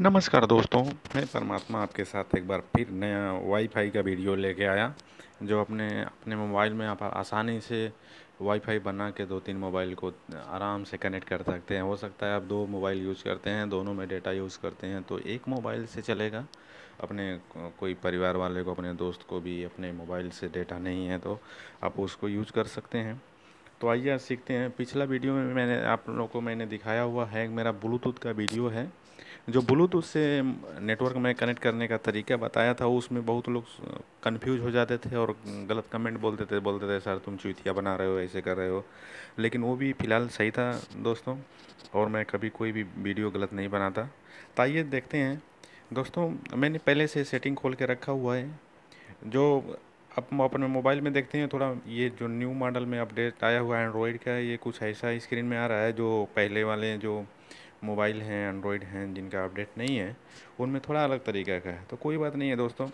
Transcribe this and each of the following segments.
नमस्कार दोस्तों मैं परमात्मा आपके साथ एक बार फिर नया वाईफाई का वीडियो लेके आया जो अपने अपने मोबाइल में आप आसानी से वाईफाई बना के दो तीन मोबाइल को आराम से कनेक्ट कर सकते हैं हो सकता है आप दो मोबाइल यूज़ करते हैं दोनों में डेटा यूज़ करते हैं तो एक मोबाइल से चलेगा अपने कोई परिवार वाले को अपने दोस्त को भी अपने मोबाइल से डेटा नहीं है तो आप उसको यूज कर सकते हैं तो आइए सीखते हैं पिछला वीडियो में मैंने आप लोगों को मैंने दिखाया हुआ है मेरा ब्लूटूथ का वीडियो है जो ब्लूटूथ से नेटवर्क में कनेक्ट करने का तरीका बताया था उसमें बहुत लोग कन्फ्यूज हो जाते थे और गलत कमेंट बोलते थे बोलते थे सर तुम चुतिया बना रहे हो ऐसे कर रहे हो लेकिन वो भी फ़िलहाल सही था दोस्तों और मैं कभी कोई भी वीडियो गलत नहीं बनाता तो आइए देखते हैं दोस्तों मैंने पहले से सेटिंग खोल के रखा हुआ है जो अब अपने मोबाइल में देखते हैं थोड़ा ये जो न्यू मॉडल में अपडेट आया हुआ है एंड्रॉयड का ये कुछ ऐसा स्क्रीन में आ रहा है जो पहले वाले जो मोबाइल हैं एंड्रॉयड हैं जिनका अपडेट नहीं है उनमें थोड़ा अलग तरीका का है तो कोई बात नहीं है दोस्तों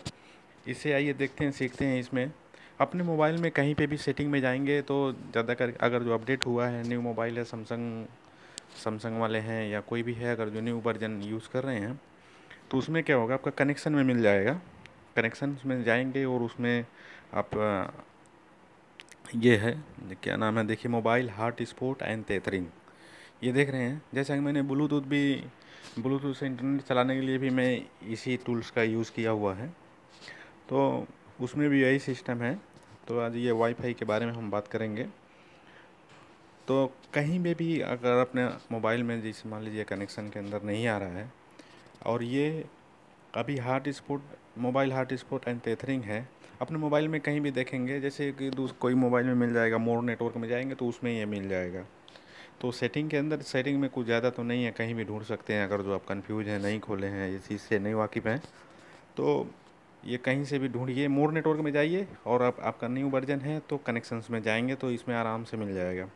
इसे आइए देखते हैं सीखते हैं इसमें अपने मोबाइल में कहीं पे भी सेटिंग में जाएंगे तो ज़्यादा कर अगर जो अपडेट हुआ है न्यू मोबाइल है सैमसंग सैमसंग वाले हैं या कोई भी है अगर जो न्यू वर्जन यूज़ कर रहे हैं तो उसमें क्या होगा आपका कनेक्शन में मिल जाएगा कनेक्शन में जाएंगे और उसमें आप ये है क्या नाम है देखिए mobile hotspot and tethering ये देख रहे हैं जैसा कि मैंने ब्लूटूथ भी ब्लूटूथ से इंटरनेट चलाने के लिए भी मैं इसी टूल्स का यूज़ किया हुआ है तो उसमें भी यही सिस्टम है तो आज ये वाईफाई के बारे में हम बात करेंगे तो कहीं पर भी अगर अपने मोबाइल में जैसे मान लीजिए कनेक्शन के अंदर नहीं आ रहा है और ये अभी hotspot mobile hotspot and tethering है अपने मोबाइल में कहीं भी देखेंगे जैसे कि कोई मोबाइल में मिल जाएगा मोर नेटवर्क में जाएंगे तो उसमें ये मिल जाएगा तो सेटिंग के अंदर सेटिंग में कुछ ज़्यादा तो नहीं है कहीं भी ढूंढ सकते हैं अगर जो आप कन्फ्यूज हैं नहीं खोले हैं ये चीज़ से नहीं वाकिफ़ हैं तो ये कहीं से भी ढूंढिए मोर नेटवर्क में जाइए और आप आपका न्यू वर्जन है तो कनेक्शंस में जाएंगे तो इसमें आराम से मिल जाएगा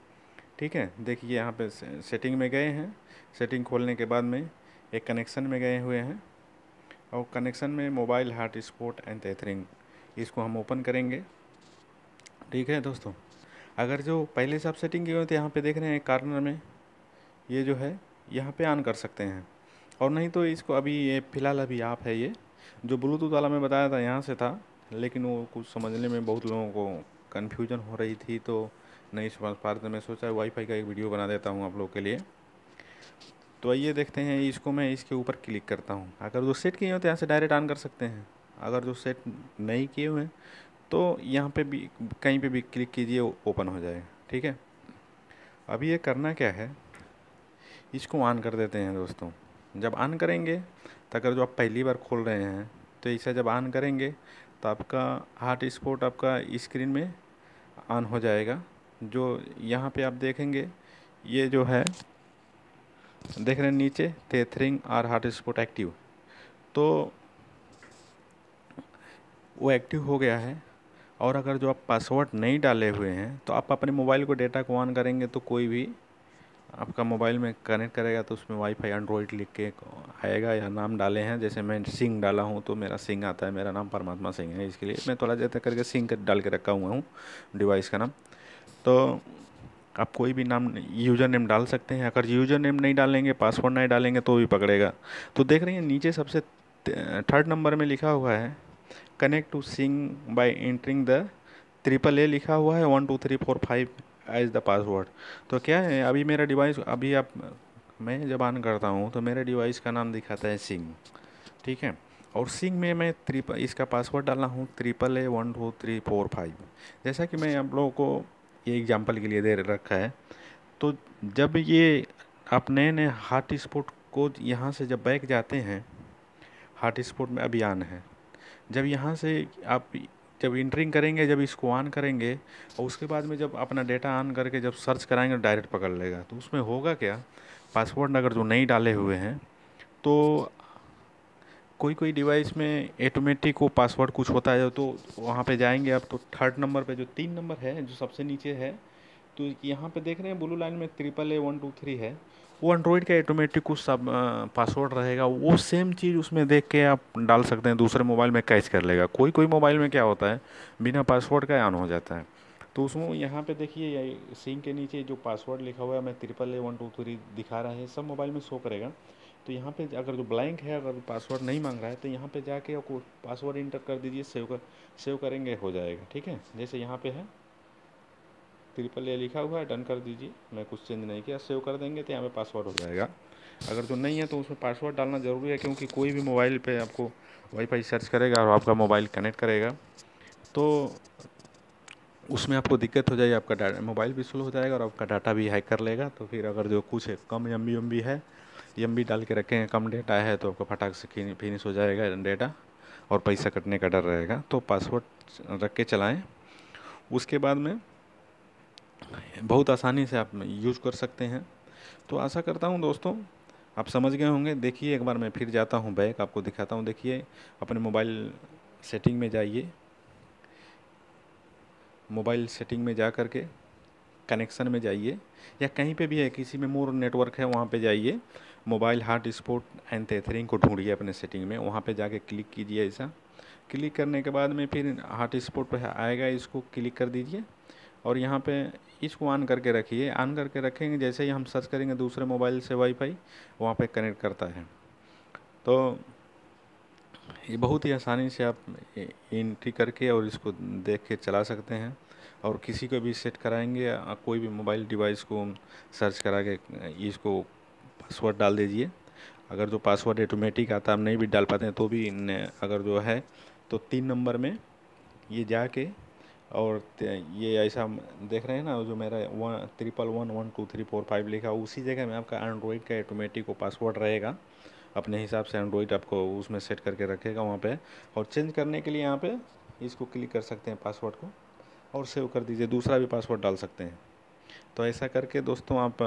ठीक है देखिए यहाँ पे सेटिंग में गए हैं सेटिंग खोलने के बाद में एक कनेक्शन में गए हुए हैं और कनेक्शन में mobile hotspot and tethering इसको हम ओपन करेंगे ठीक है दोस्तों अगर जो पहले से आप सेटिंग किए हुए थे यहाँ पे देख रहे हैं कार्नर में ये जो है यहाँ पे ऑन कर सकते हैं और नहीं तो इसको अभी ये फ़िलहाल अभी आप है ये जो ब्लूटूथ वाला मैं बताया था यहाँ से था लेकिन वो कुछ समझने में बहुत लोगों को कन्फ्यूजन हो रही थी तो नहीं समझ पा रहे थे मैं सोचा वाईफाई का एक वीडियो बना देता हूँ आप लोग के लिए तो आइए देखते हैं इसको मैं इसके ऊपर क्लिक करता हूँ अगर जो सेट किए हुए तो यहाँ से डायरेक्ट ऑन कर सकते हैं अगर जो सेट नहीं किए हुए हैं तो यहाँ पे भी कहीं पे भी क्लिक कीजिए ओपन हो जाएगा ठीक है अभी ये करना क्या है इसको ऑन कर देते हैं दोस्तों जब ऑन करेंगे तो अगर जो आप पहली बार खोल रहे हैं तो इसे जब ऑन करेंगे तो आपका हार्ट स्पॉट आपका स्क्रीन में ऑन हो जाएगा जो यहाँ पे आप देखेंगे ये जो है देख रहे हैं नीचे tethering or hotspot active तो वो एक्टिव हो गया है और अगर जो आप पासवर्ड नहीं डाले हुए हैं तो आप अपने मोबाइल को डेटा को ऑन करेंगे तो कोई भी आपका मोबाइल में कनेक्ट करेगा तो उसमें वाईफाई एंड्रॉइड लिख के आएगा या नाम डाले हैं जैसे मैं सिंह डाला हूँ तो मेरा सिंह आता है मेरा नाम परमात्मा सिंह है इसके लिए मैं थोड़ा जैसे करके सिंह कर डाल के रखा हुआ हूँ डिवाइस का नाम तो आप कोई भी नाम यूज़र नेम डाल सकते हैं अगर यूज़र नेम नहीं डालेंगे पासवर्ड नहीं डालेंगे तो भी पकड़ेगा तो देख रहे हैं नीचे सबसे थर्ड नंबर में लिखा हुआ है connect to sing by entering the triple A लिखा हुआ है one two three four five as the password तो क्या है अभी मेरा डिवाइस अभी आप मैं जब ऑन करता हूँ तो मेरे डिवाइस का नाम दिखाता है सिंग ठीक है और सिंग में मैं ट्रिपल इसका पासवर्ड डाला हूँ triple A one two three four five जैसा कि मैं आप लोगों को ये एग्जाम्पल के लिए दे रखा है तो जब ये आप नए नए हॉट स्पॉट को यहाँ से जब बैक जाते हैं हॉट स्पोर्ट में अभियान है जब यहाँ से आप जब इंटरिंग करेंगे जब इसको ऑन करेंगे और उसके बाद में जब अपना डेटा ऑन करके जब सर्च कराएंगे डायरेक्ट पकड़ लेगा तो उसमें होगा क्या पासवर्ड अगर जो नहीं डाले हुए हैं तो कोई कोई डिवाइस में ऑटोमेटिक वो पासवर्ड कुछ होता है तो वहाँ पे जाएंगे आप तो थर्ड नंबर पे जो तीन नंबर है जो सबसे नीचे है तो यहाँ पे देख रहे हैं ब्लू लाइन में triple A one two three है वो एंड्रॉयड का ऑटोमेटिक कुछ सब पासवर्ड रहेगा वो सेम चीज़ उसमें देख के आप डाल सकते हैं दूसरे मोबाइल में कैच कर लेगा कोई कोई मोबाइल में क्या होता है बिना पासवर्ड का ऑन हो जाता है तो उसमें यहाँ पे देखिए सिंह के नीचे जो पासवर्ड लिखा हुआ है मैं triple A one two three दिखा रहा है सब मोबाइल में शो करेगा तो यहाँ पे अगर जो ब्लैंक है अगर पासवर्ड नहीं मांग रहा है तो यहाँ पे जाके आपको पासवर्ड इंटर कर दीजिए सेव कर सेव करेंगे हो जाएगा ठीक है जैसे यहाँ पे है ट्रिपल ए लिखा हुआ है डन कर दीजिए मैं कुछ चेंज नहीं किया सेव कर देंगे तो यहाँ पे पासवर्ड हो जाएगा अगर जो नहीं है तो उसमें पासवर्ड डालना ज़रूरी है क्योंकि कोई भी मोबाइल पे आपको वाईफाई सर्च करेगा और आपका मोबाइल कनेक्ट करेगा तो उसमें आपको दिक्कत हो जाएगी आपका मोबाइल भी स्लो हो जाएगा और आपका डाटा भी हैक कर लेगा तो फिर अगर जो कुछ है कम एम बी एम बी है एम बी डाल के रखें कम डेटा है तो आपका फटाक से फिनिश हो जाएगा डेटा और पैसा कटने का डर रहेगा तो पासवर्ड रख के चलाएँ उसके बाद में बहुत आसानी से आप यूज कर सकते हैं तो आशा करता हूँ दोस्तों आप समझ गए होंगे देखिए एक बार मैं फिर जाता हूँ बैक आपको दिखाता हूँ देखिए अपने मोबाइल सेटिंग में जाइए मोबाइल सेटिंग में जा कर के कनेक्शन में जाइए या कहीं पे भी है किसी में मोर नेटवर्क है वहाँ पे जाइए mobile hotspot and tethering को ढूंढिए अपने सेटिंग में वहाँ पे जाके क्लिक कीजिए ऐसा क्लिक करने के बाद में फिर हार्ट स्पोर्ट पर आएगा इसको क्लिक कर दीजिए और यहाँ पे इसको ऑन करके रखिए ऑन करके रखेंगे जैसे ही हम सर्च करेंगे दूसरे मोबाइल से वाईफाई वहाँ पे कनेक्ट करता है तो ये बहुत ही आसानी से आप एंट्री करके और इसको देख के चला सकते हैं और किसी को भी सेट कराएंगे या कोई भी मोबाइल डिवाइस को सर्च करा के इसको पासवर्ड डाल दीजिए अगर जो पासवर्ड ऑटोमेटिक आता आप नहीं भी डाल पाते हैं तो भी अगर जो है तो तीन नंबर में ये जाके और ये ऐसा देख रहे हैं ना जो मेरा one triple one one two three four five लिखा उसी जगह में आपका एंड्रॉइड का ऑटोमेटिक वो पासवर्ड रहेगा अपने हिसाब से एंड्रॉइड आपको उसमें सेट करके रखेगा वहाँ पे और चेंज करने के लिए यहाँ पे इसको क्लिक कर सकते हैं पासवर्ड को और सेव कर दीजिए दूसरा भी पासवर्ड डाल सकते हैं तो ऐसा करके दोस्तों आप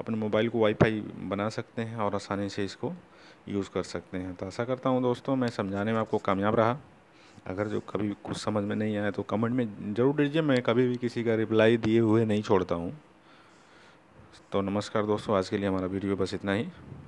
अपने मोबाइल को वाईफाई बना सकते हैं और आसानी से इसको यूज़ कर सकते हैं तो आशा करता हूँ दोस्तों मैं समझाने में आपको कामयाब रहा अगर जो कभी कुछ समझ में नहीं आया तो कमेंट में ज़रूर दीजिए मैं कभी भी किसी का रिप्लाई दिए हुए नहीं छोड़ता हूँ तो नमस्कार दोस्तों आज के लिए हमारा वीडियो बस इतना ही